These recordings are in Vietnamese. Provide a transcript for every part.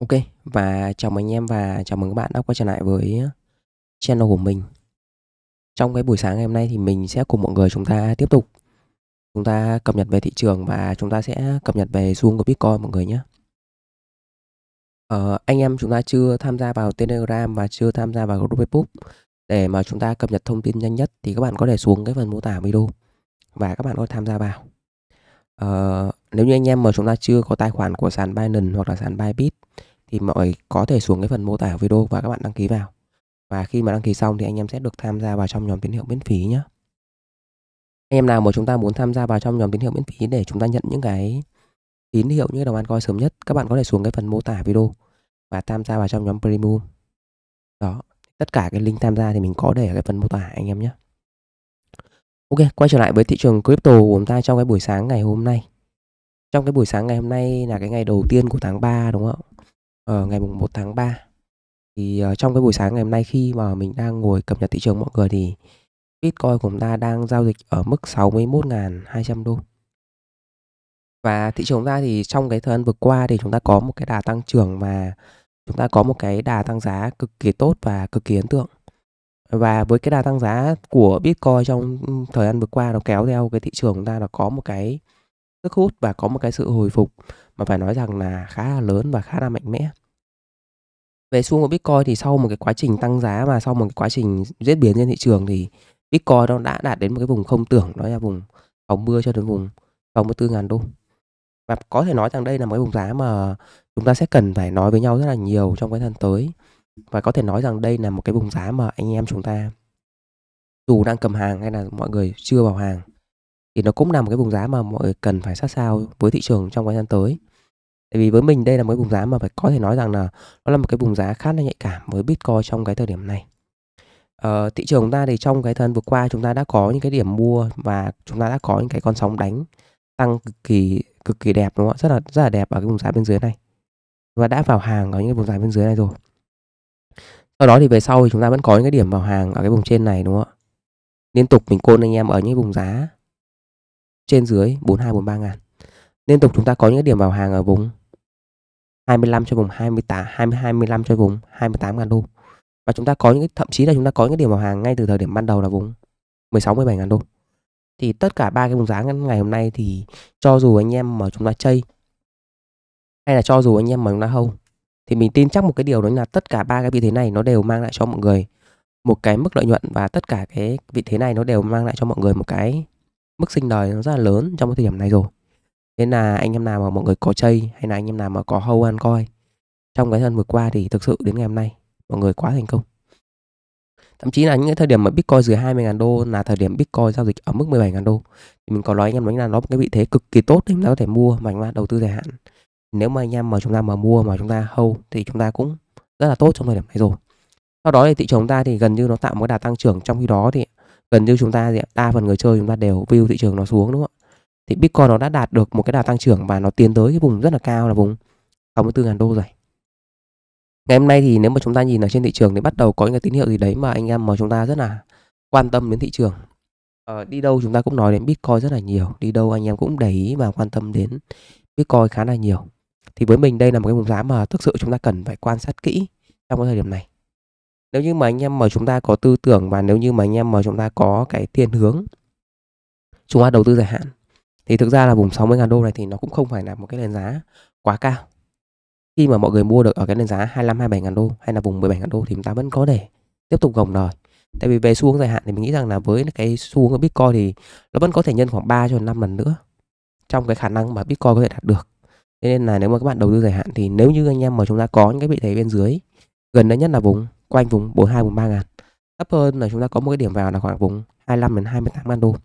Ok, và chào mừng anh em và chào mừng các bạn đã quay trở lại với channel của mình Trong cái buổi sáng ngày hôm nay thì mình sẽ cùng mọi người chúng ta tiếp tục Chúng ta cập nhật về thị trường và chúng ta sẽ cập nhật về Zoom của Bitcoin mọi người nhé ờ, Anh em chúng ta chưa tham gia vào Telegram và chưa tham gia vào group Facebook Để mà chúng ta cập nhật thông tin nhanh nhất thì các bạn có thể xuống cái phần mô tả video Và các bạn có thể tham gia vào ờ, nếu như anh em mà chúng ta chưa có tài khoản của sàn Binance hoặc là sàn Bybit thì mọi người có thể xuống cái phần mô tả video và các bạn đăng ký vào. Và khi mà đăng ký xong thì anh em sẽ được tham gia vào trong nhóm tín hiệu miễn phí nhé. Anh em nào mà chúng ta muốn tham gia vào trong nhóm tín hiệu miễn phí để chúng ta nhận những cái tín hiệu như đồng ăn coi sớm nhất, các bạn có thể xuống cái phần mô tả video và tham gia vào trong nhóm premium. Đó, tất cả cái link tham gia thì mình có để ở cái phần mô tả anh em nhé. Ok, quay trở lại với thị trường crypto của chúng ta trong cái buổi sáng ngày hôm nay. Trong cái buổi sáng ngày hôm nay là cái ngày đầu tiên của tháng 3 đúng không ạ? Ờ, ngày mùng 1 tháng 3 thì uh, trong cái buổi sáng ngày hôm nay khi mà mình đang ngồi cập nhật thị trường mọi người thì Bitcoin của chúng ta đang giao dịch ở mức 61.200 đô và thị trường chúng ta thì trong cái thời gian vừa qua thì chúng ta có một cái đà tăng trưởng và chúng ta có một cái đà tăng giá cực kỳ tốt và cực kỳ ấn tượng và với cái đà tăng giá của Bitcoin trong thời gian vừa qua nó kéo theo cái thị trường chúng ta là có một cái sức hút và có một cái sự hồi phục mà phải nói rằng là khá là lớn và khá là mạnh mẽ về xu của Bitcoin thì sau một cái quá trình tăng giá và sau một cái quá trình diễn biến trên thị trường thì Bitcoin nó đã đạt đến một cái vùng không tưởng đó là vùng phòng mưa cho đến vùng 64 ngàn đô và có thể nói rằng đây là một cái vùng giá mà chúng ta sẽ cần phải nói với nhau rất là nhiều trong cái tuần tới và có thể nói rằng đây là một cái vùng giá mà anh em chúng ta dù đang cầm hàng hay là mọi người chưa vào hàng thì nó cũng là một cái vùng giá mà mọi người cần phải sát sao với thị trường trong cái thời gian tới Tại vì với mình đây là một cái vùng giá mà phải có thể nói rằng là nó là một cái vùng giá khá là nhạy cảm với Bitcoin trong cái thời điểm này. Ờ, thị trường chúng ta thì trong cái thời gian vừa qua chúng ta đã có những cái điểm mua và chúng ta đã có những cái con sóng đánh tăng cực kỳ cực kỳ đẹp đúng không ạ? Rất là rất là đẹp ở cái vùng giá bên dưới này. Và đã vào hàng ở những cái vùng giá bên dưới này rồi. Sau đó thì về sau thì chúng ta vẫn có những cái điểm vào hàng ở cái vùng trên này đúng không ạ? Liên tục mình côn anh em ở những vùng giá trên dưới 42 43 ngàn. Liên tục chúng ta có những cái điểm vào hàng ở vùng 25 cho vùng 28 20 25 cho vùng 28 ngàn đô. Và chúng ta có những thậm chí là chúng ta có những điểm vào hàng ngay từ thời điểm ban đầu là vùng 16 17 ngàn đô. Thì tất cả ba cái vùng giá ngày hôm nay thì cho dù anh em mà chúng ta chơi hay là cho dù anh em mà chúng ta hâu thì mình tin chắc một cái điều đó là tất cả ba cái vị thế này nó đều mang lại cho mọi người một cái mức lợi nhuận và tất cả cái vị thế này nó đều mang lại cho mọi người một cái mức sinh lời nó rất là lớn trong cái thời điểm này rồi nên là anh em nào mà mọi người có chơi hay là anh em nào mà có hâu ăn coi trong cái thân vừa qua thì thực sự đến ngày hôm nay mọi người quá thành công thậm chí là những cái thời điểm mà Bitcoin dưới 20.000 đô là thời điểm Bitcoin giao dịch ở mức 17.000 đô thì mình có nói anh em nói là nó một cái vị thế cực kỳ tốt để chúng ta có thể mua và chúng ta đầu tư dài hạn nếu mà anh em mà chúng ta mà mua mà chúng ta hâu thì chúng ta cũng rất là tốt trong thời điểm này rồi sau đó thì thị trường ta thì gần như nó tạo một cái đà tăng trưởng trong khi đó thì gần như chúng ta thì đa phần người chơi chúng ta đều view thị trường nó xuống đúng không ạ thì Bitcoin nó đã đạt được một cái đà tăng trưởng và nó tiến tới cái vùng rất là cao là vùng 64.000 đô rồi. Ngày hôm nay thì nếu mà chúng ta nhìn ở trên thị trường thì bắt đầu có những cái tín hiệu gì đấy mà anh em mà chúng ta rất là quan tâm đến thị trường. Ờ, đi đâu chúng ta cũng nói đến Bitcoin rất là nhiều, đi đâu anh em cũng để ý và quan tâm đến Bitcoin khá là nhiều. Thì với mình đây là một cái vùng giá mà thực sự chúng ta cần phải quan sát kỹ trong cái thời điểm này. Nếu như mà anh em mà chúng ta có tư tưởng và nếu như mà anh em mà chúng ta có cái thiên hướng chúng ta đầu tư dài hạn thì thực ra là vùng 60 ngàn đô này thì nó cũng không phải là một cái nền giá quá cao khi mà mọi người mua được ở cái nền giá 25 27 ngàn đô hay là vùng 17 ngàn đô thì chúng ta vẫn có thể tiếp tục gồng rồi tại vì về xu hướng dài hạn thì mình nghĩ rằng là với cái xu hướng của Bitcoin thì nó vẫn có thể nhân khoảng 3 cho 5 lần nữa trong cái khả năng mà Bitcoin có thể đạt được thế nên là nếu mà các bạn đầu tư dài hạn thì nếu như anh em mà chúng ta có những cái vị thế bên dưới gần đây nhất là vùng quanh vùng 42 43 ngàn thấp hơn là chúng ta có một cái điểm vào là khoảng vùng 25 đến 28 ngàn đô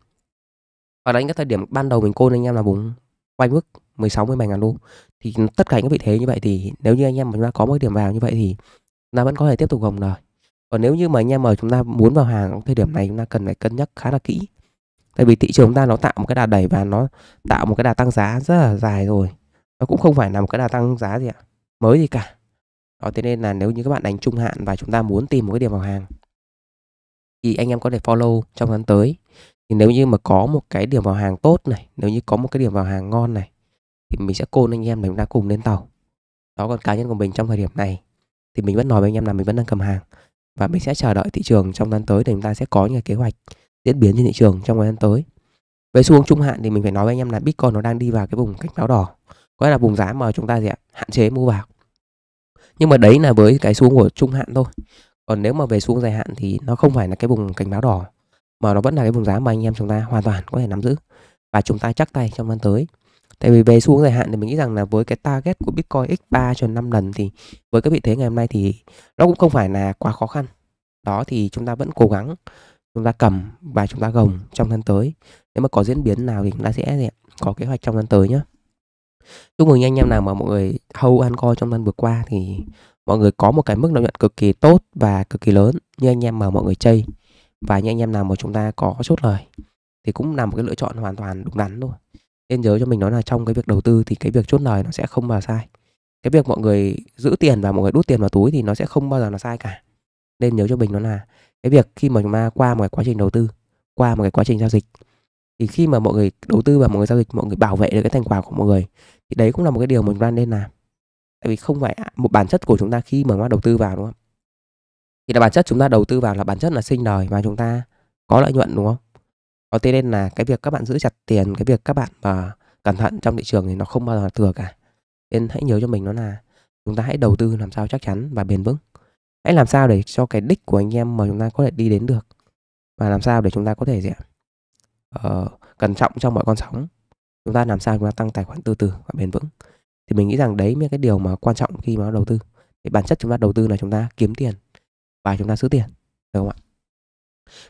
và đánh các thời điểm ban đầu mình côn anh em là vùng quanh mức 16 17 ngàn đô thì tất cả những vị thế như vậy thì nếu như anh em mà chúng ta có một điểm vào như vậy thì chúng ta vẫn có thể tiếp tục gồng lời còn nếu như mà anh em mà chúng ta muốn vào hàng ở thời điểm này chúng ta cần phải cân nhắc khá là kỹ tại vì thị trường chúng ta nó tạo một cái đà đẩy và nó tạo một cái đà tăng giá rất là dài rồi nó cũng không phải là một cái đà tăng giá gì ạ mới gì cả đó thế nên là nếu như các bạn đánh trung hạn và chúng ta muốn tìm một cái điểm vào hàng thì anh em có thể follow trong tháng tới thì nếu như mà có một cái điểm vào hàng tốt này nếu như có một cái điểm vào hàng ngon này thì mình sẽ côn anh em để chúng ta cùng lên tàu đó còn cá nhân của mình trong thời điểm này thì mình vẫn nói với anh em là mình vẫn đang cầm hàng và mình sẽ chờ đợi thị trường trong tháng tới để chúng ta sẽ có những cái kế hoạch diễn biến trên thị trường trong thời gian tới về xu hướng trung hạn thì mình phải nói với anh em là bitcoin nó đang đi vào cái vùng cảnh báo đỏ có là vùng giá mà chúng ta sẽ hạn chế mua vào nhưng mà đấy là với cái xuống của trung hạn thôi còn nếu mà về xuống dài hạn thì nó không phải là cái vùng cảnh báo đỏ mà nó vẫn là cái vùng giá mà anh em chúng ta hoàn toàn có thể nắm giữ và chúng ta chắc tay trong năm tới tại vì về xu hướng dài hạn thì mình nghĩ rằng là với cái target của Bitcoin x3 cho 5 lần thì với cái vị thế ngày hôm nay thì nó cũng không phải là quá khó khăn đó thì chúng ta vẫn cố gắng chúng ta cầm và chúng ta gồng trong năm tới nếu mà có diễn biến nào thì chúng ta sẽ có kế hoạch trong năm tới nhé chúc mừng anh em nào mà mọi người hâu ăn coi trong năm vừa qua thì mọi người có một cái mức lợi nhuận cực kỳ tốt và cực kỳ lớn như anh em mà mọi người chơi và những anh em nào mà chúng ta có chốt lời thì cũng là một cái lựa chọn hoàn toàn đúng đắn thôi nên nhớ cho mình nói là trong cái việc đầu tư thì cái việc chốt lời nó sẽ không bao giờ sai cái việc mọi người giữ tiền và mọi người đút tiền vào túi thì nó sẽ không bao giờ là sai cả nên nhớ cho mình nó là cái việc khi mà chúng ta qua một cái quá trình đầu tư qua một cái quá trình giao dịch thì khi mà mọi người đầu tư và mọi người giao dịch mọi người bảo vệ được cái thành quả của mọi người thì đấy cũng là một cái điều mà chúng ta nên làm tại vì không phải à, một bản chất của chúng ta khi mà chúng ta đầu tư vào đúng không thì là bản chất chúng ta đầu tư vào là bản chất là sinh lời và chúng ta có lợi nhuận đúng không? Có thế nên là cái việc các bạn giữ chặt tiền, cái việc các bạn mà ờ, cẩn thận trong thị trường thì nó không bao giờ là thừa cả. Nên hãy nhớ cho mình nó là chúng ta hãy đầu tư làm sao chắc chắn và bền vững. Hãy làm sao để cho cái đích của anh em mà chúng ta có thể đi đến được và làm sao để chúng ta có thể gì ạ? Ờ, cẩn trọng trong mọi con sóng. Chúng ta làm sao chúng ta tăng tài khoản từ từ và bền vững. Thì mình nghĩ rằng đấy mới cái điều mà quan trọng khi mà đầu tư. Thì bản chất chúng ta đầu tư là chúng ta kiếm tiền và chúng ta giữ tiền được không ạ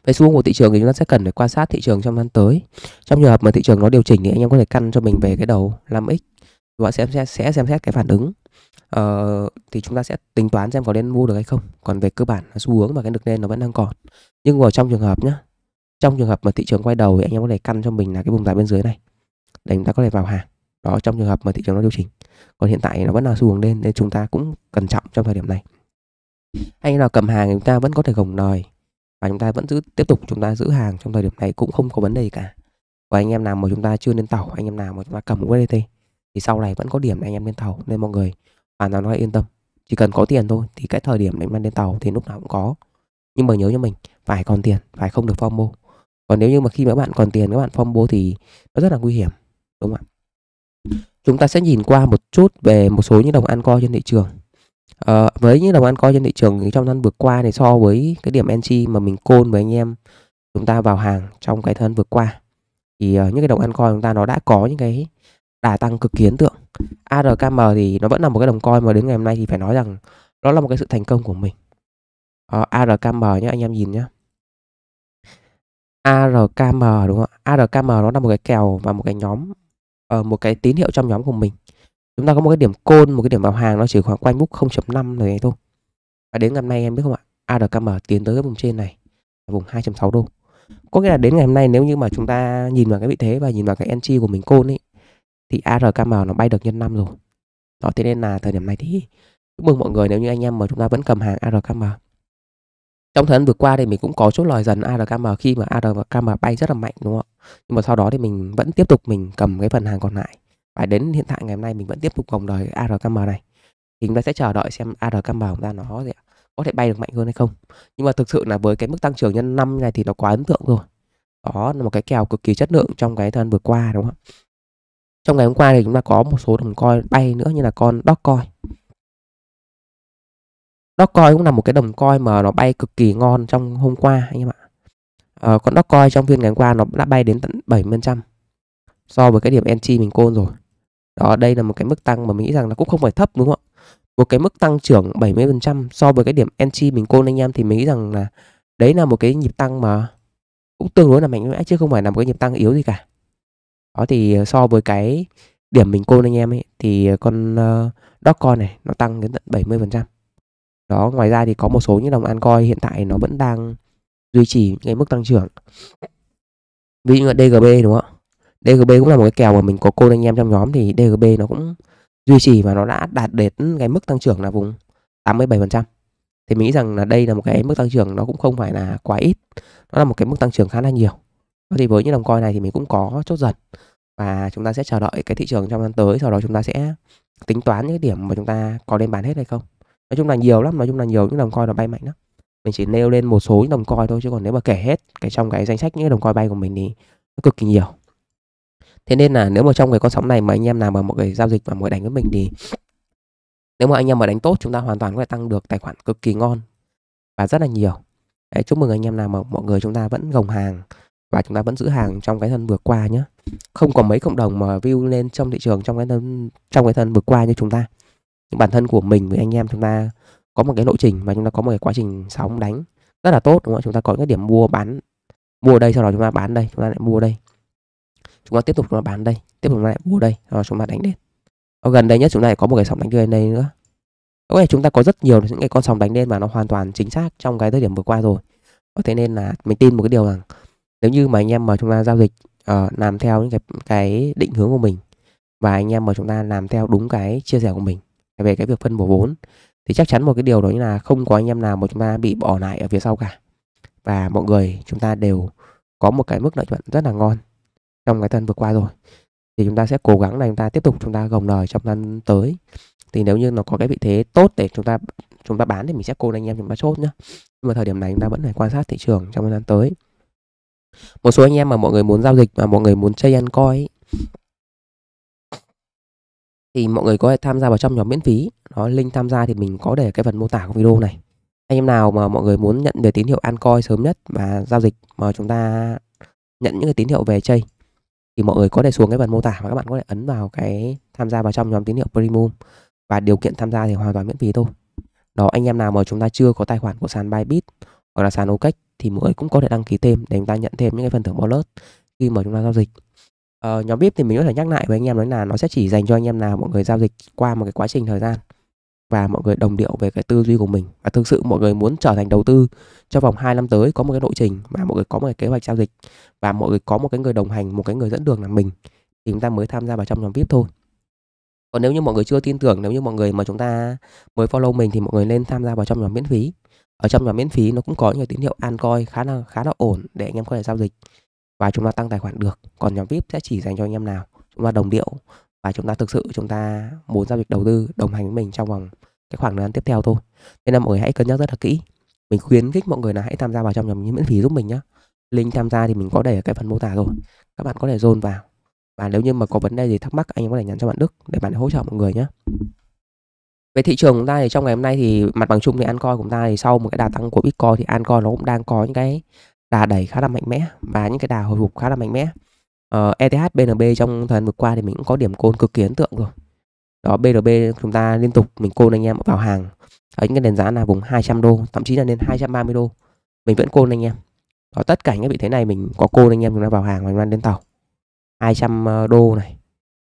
về xu hướng của thị trường thì chúng ta sẽ cần phải quan sát thị trường trong năm tới trong trường hợp mà thị trường nó điều chỉnh thì anh em có thể căn cho mình về cái đầu 5x và sẽ sẽ, sẽ xem xét cái phản ứng uh, thì chúng ta sẽ tính toán xem có nên mua được hay không còn về cơ bản xu hướng và cái được nên nó vẫn đang còn nhưng mà trong trường hợp nhá trong trường hợp mà thị trường quay đầu thì anh em có thể căn cho mình là cái vùng giá bên dưới này để chúng ta có thể vào hàng đó trong trường hợp mà thị trường nó điều chỉnh còn hiện tại nó vẫn là xu hướng lên nên chúng ta cũng cẩn trọng trong thời điểm này anh nào cầm hàng chúng ta vẫn có thể gồng đòi và chúng ta vẫn giữ tiếp tục chúng ta giữ hàng trong thời điểm này cũng không có vấn đề cả và anh em nào mà chúng ta chưa lên tàu anh em nào mà chúng ta cầm USDT thì sau này vẫn có điểm anh em lên tàu nên mọi người hoàn toàn nói yên tâm chỉ cần có tiền thôi thì cái thời điểm để mà lên tàu thì lúc nào cũng có nhưng mà nhớ cho mình phải còn tiền phải không được formo còn nếu như mà khi mà các bạn còn tiền các bạn formo thì nó rất là nguy hiểm đúng không ạ chúng ta sẽ nhìn qua một chút về một số những đồng ăn co trên thị trường Ờ, với những đồng ăn coi trên thị trường thì trong năm vừa qua thì so với cái điểm entry mà mình côn với anh em chúng ta vào hàng trong cái thân vừa qua thì uh, những cái đồng ăn coi chúng ta nó đã có những cái đà tăng cực kỳ ấn tượng. ARKM thì nó vẫn là một cái đồng coi mà đến ngày hôm nay thì phải nói rằng đó là một cái sự thành công của mình. Uh, ờ, ARKM nhé anh em nhìn nhé. ARKM đúng không ạ? ARKM nó là một cái kèo và một cái nhóm uh, một cái tín hiệu trong nhóm của mình chúng ta có một cái điểm côn một cái điểm bảo hàng nó chỉ khoảng quanh mức 0.5 này thôi và đến ngày hôm nay em biết không ạ ARKM tiến tới cái vùng trên này vùng 2.6 đô có nghĩa là đến ngày hôm nay nếu như mà chúng ta nhìn vào cái vị thế và nhìn vào cái entry của mình côn ấy thì ARKM nó bay được nhân 5 rồi đó thế nên là thời điểm này thì chúc mừng mọi người nếu như anh em mà chúng ta vẫn cầm hàng ARKM trong thời gian vừa qua thì mình cũng có chốt lời dần ARKM khi mà ARKM bay rất là mạnh đúng không ạ nhưng mà sau đó thì mình vẫn tiếp tục mình cầm cái phần hàng còn lại và đến hiện tại ngày hôm nay mình vẫn tiếp tục vòng đời ARKM này thì chúng ta sẽ chờ đợi xem ARKM của chúng ta nó gì ạ có thể bay được mạnh hơn hay không nhưng mà thực sự là với cái mức tăng trưởng nhân năm này thì nó quá ấn tượng rồi đó là một cái kèo cực kỳ chất lượng trong cái thời gian vừa qua đúng không trong ngày hôm qua thì chúng ta có một số đồng coin bay nữa như là con Dogecoin Dogecoin cũng là một cái đồng coin mà nó bay cực kỳ ngon trong hôm qua anh em ạ ờ, con Dogecoin trong phiên ngày hôm qua nó đã bay đến tận 70% so với cái điểm entry mình côn rồi đó, đây là một cái mức tăng mà mình nghĩ rằng là cũng không phải thấp đúng không ạ? Một cái mức tăng trưởng 70% so với cái điểm entry mình côn anh em thì mình nghĩ rằng là đấy là một cái nhịp tăng mà cũng tương đối là mạnh mẽ chứ không phải là một cái nhịp tăng yếu gì cả. Đó thì ờ, so với cái điểm mình côn anh em ấy thì ờ, con uh, ờ, Dogecoin này nó tăng đến tận 70%. Đó, ngoài ra thì có một số những đồng an coin hiện tại nó vẫn đang duy trì cái mức tăng trưởng. Ví dụ như là DGB đúng không ạ? DGB cũng là một cái kèo mà mình có cô anh em trong nhóm thì DGB nó cũng duy trì và nó đã đạt đến cái mức tăng trưởng là vùng 87%. Thì mình nghĩ rằng là đây là một cái mức tăng trưởng nó cũng không phải là quá ít. Nó là một cái mức tăng trưởng khá là nhiều. Thì với những đồng coin này thì mình cũng có chốt dần và chúng ta sẽ chờ đợi cái thị trường trong năm tới sau đó chúng ta sẽ tính toán những cái điểm mà chúng ta có nên bán hết hay không nói chung là nhiều lắm nói chung là nhiều những đồng coin nó bay mạnh lắm mình chỉ nêu lên một số những đồng coin thôi chứ còn nếu mà kể hết cái trong cái danh sách những đồng coin bay của mình thì nó cực kỳ nhiều thế nên là nếu mà trong cái con sóng này mà anh em nào mà một người giao dịch và mới đánh với mình thì nếu mà anh em mà đánh tốt chúng ta hoàn toàn có thể tăng được tài khoản cực kỳ ngon và rất là nhiều Đấy, chúc mừng anh em nào mà mọi người chúng ta vẫn gồng hàng và chúng ta vẫn giữ hàng trong cái thân vừa qua nhé không có mấy cộng đồng mà view lên trong thị trường trong cái thân trong cái thân vừa qua như chúng ta nhưng bản thân của mình với anh em chúng ta có một cái lộ trình và chúng ta có một cái quá trình sóng đánh rất là tốt đúng không chúng ta có cái điểm mua bán mua đây sau đó chúng ta bán đây chúng ta lại mua đây chúng ta tiếp tục chúng ta bán đây tiếp tục lại mua đây rồi chúng ta đánh lên ở gần đây nhất chúng ta có một cái sóng đánh lên đây nữa có thể chúng ta có rất nhiều những cái con sóng đánh lên mà nó hoàn toàn chính xác trong cái thời điểm vừa qua rồi thế nên là mình tin một cái điều rằng nếu như mà anh em mà chúng ta giao dịch uh, làm theo những cái cái định hướng của mình và anh em mà chúng ta làm theo đúng cái chia sẻ của mình về cái việc phân bổ vốn thì chắc chắn một cái điều đó là không có anh em nào mà chúng ta bị bỏ lại ở phía sau cả và mọi người chúng ta đều có một cái mức lợi nhuận rất là ngon trong cái tuần vừa qua rồi thì chúng ta sẽ cố gắng là chúng ta tiếp tục chúng ta gồng lời trong tuần tới thì nếu như nó có cái vị thế tốt để chúng ta chúng ta bán thì mình sẽ cô anh em chúng ta chốt nhá nhưng mà thời điểm này chúng ta vẫn phải quan sát thị trường trong thời gian tới một số anh em mà mọi người muốn giao dịch và mọi người muốn chơi ăn coi thì mọi người có thể tham gia vào trong nhóm miễn phí nó link tham gia thì mình có để cái phần mô tả của video này anh em nào mà mọi người muốn nhận về tín hiệu ăn coi sớm nhất và giao dịch mà chúng ta nhận những cái tín hiệu về chơi thì mọi người có thể xuống cái phần mô tả và các bạn có thể ấn vào cái tham gia vào trong nhóm tín hiệu premium và điều kiện tham gia thì hoàn toàn miễn phí thôi đó anh em nào mà chúng ta chưa có tài khoản của sàn Bybit hoặc là sàn OKEx thì mọi người cũng có thể đăng ký thêm để chúng ta nhận thêm những cái phần thưởng bonus khi mà chúng ta giao dịch ờ, nhóm VIP thì mình có thể nhắc lại với anh em nói là nó sẽ chỉ dành cho anh em nào mọi người giao dịch qua một cái quá trình thời gian và mọi người đồng điệu về cái tư duy của mình và thực sự mọi người muốn trở thành đầu tư trong vòng 2 năm tới có một cái lộ trình và mọi người có một cái kế hoạch giao dịch và mọi người có một cái người đồng hành một cái người dẫn đường là mình thì chúng ta mới tham gia vào trong nhóm VIP thôi còn nếu như mọi người chưa tin tưởng nếu như mọi người mà chúng ta mới follow mình thì mọi người nên tham gia vào trong nhóm miễn phí ở trong nhóm miễn phí nó cũng có những tín hiệu an coi khá là khá là ổn để anh em có thể giao dịch và chúng ta tăng tài khoản được còn nhóm vip sẽ chỉ dành cho anh em nào chúng ta đồng điệu và chúng ta thực sự chúng ta muốn giao dịch đầu tư đồng hành với mình trong vòng cái khoảng thời gian tiếp theo thôi nên là mọi người hãy cân nhắc rất là kỹ mình khuyến khích mọi người là hãy tham gia vào trong nhóm miễn phí giúp mình nhé link tham gia thì mình có để ở cái phần mô tả rồi các bạn có thể dồn vào và nếu như mà có vấn đề gì thắc mắc anh em có thể nhắn cho bạn Đức để bạn hỗ trợ mọi người nhé về thị trường chúng ta thì trong ngày hôm nay thì mặt bằng chung thì an Ancoin của chúng ta thì sau một cái đà tăng của Bitcoin thì an Ancoin nó cũng đang có những cái đà đẩy khá là mạnh mẽ và những cái đà hồi phục khá là mạnh mẽ uh, ờ, ETH BNB trong thời gian vừa qua thì mình cũng có điểm côn cực kỳ ấn tượng rồi đó BNB chúng ta liên tục mình côn anh em vào hàng ở những cái nền giá là vùng 200 đô thậm chí là lên 230 đô mình vẫn côn anh em đó tất cả những vị thế này mình có côn anh em chúng ta vào hàng và chúng ta lên tàu 200 ờ, đô này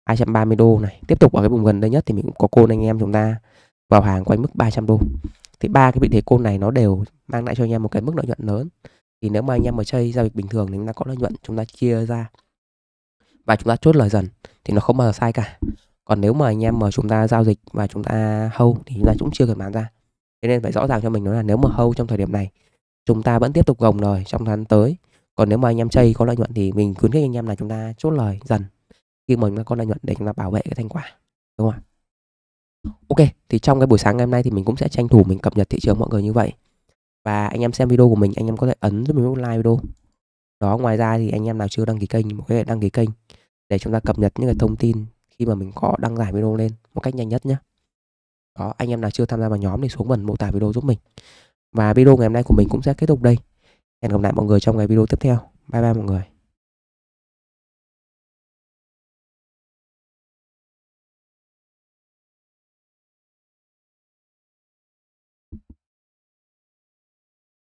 230 đô này tiếp tục ở cái vùng gần đây nhất thì mình cũng có côn anh em chúng ta vào hàng quanh mức 300 đô thì ba cái vị thế côn này nó đều mang lại cho anh em một cái mức lợi nhuận lớn thì nếu mà anh em mà chơi giao dịch bình thường thì chúng ta có lợi nhuận chúng ta chia ra và chúng ta chốt lời dần thì nó không bao giờ sai cả còn nếu mà anh em mà chúng ta giao dịch và chúng ta hâu thì chúng ta cũng chưa cần bán ra thế nên phải rõ ràng cho mình đó là nếu mà hâu trong thời điểm này chúng ta vẫn tiếp tục gồng lời trong tháng tới còn nếu mà anh em chơi có lợi nhuận thì mình khuyến khích anh em là chúng ta chốt lời dần khi mà chúng ta có lợi nhuận để chúng ta bảo vệ cái thành quả đúng không ạ ok thì trong cái buổi sáng ngày hôm nay thì mình cũng sẽ tranh thủ mình cập nhật thị trường mọi người như vậy và anh em xem video của mình anh em có thể ấn giúp mình một like video đó ngoài ra thì anh em nào chưa đăng ký kênh một cái đăng ký kênh để chúng ta cập nhật những cái thông tin khi mà mình có đăng tải video lên một cách nhanh nhất nhé. Đó, anh em nào chưa tham gia vào nhóm thì xuống phần mô tả video giúp mình. Và video ngày hôm nay của mình cũng sẽ kết thúc đây. Hẹn gặp lại mọi người trong cái video tiếp theo. Bye bye mọi người.